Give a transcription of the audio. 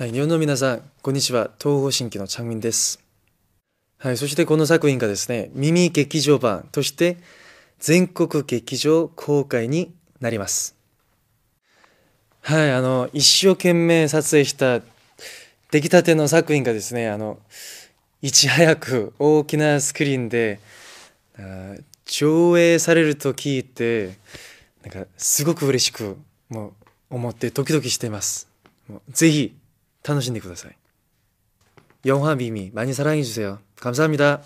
はい、日本の皆さん、こんにちは。東方神起のチャンミンです。はい、そしてこの作品がですね、耳劇場版として全国劇場公開になります。はい、あの、一生懸命撮影した出来たての作品がですね、あの、いち早く大きなスクリーンで上映されると聞いてなんかすごく嬉しくもう思ってドキドキしています。ぜひ 楽しんでください영화 미미 많이 사랑해주세요 감사합니다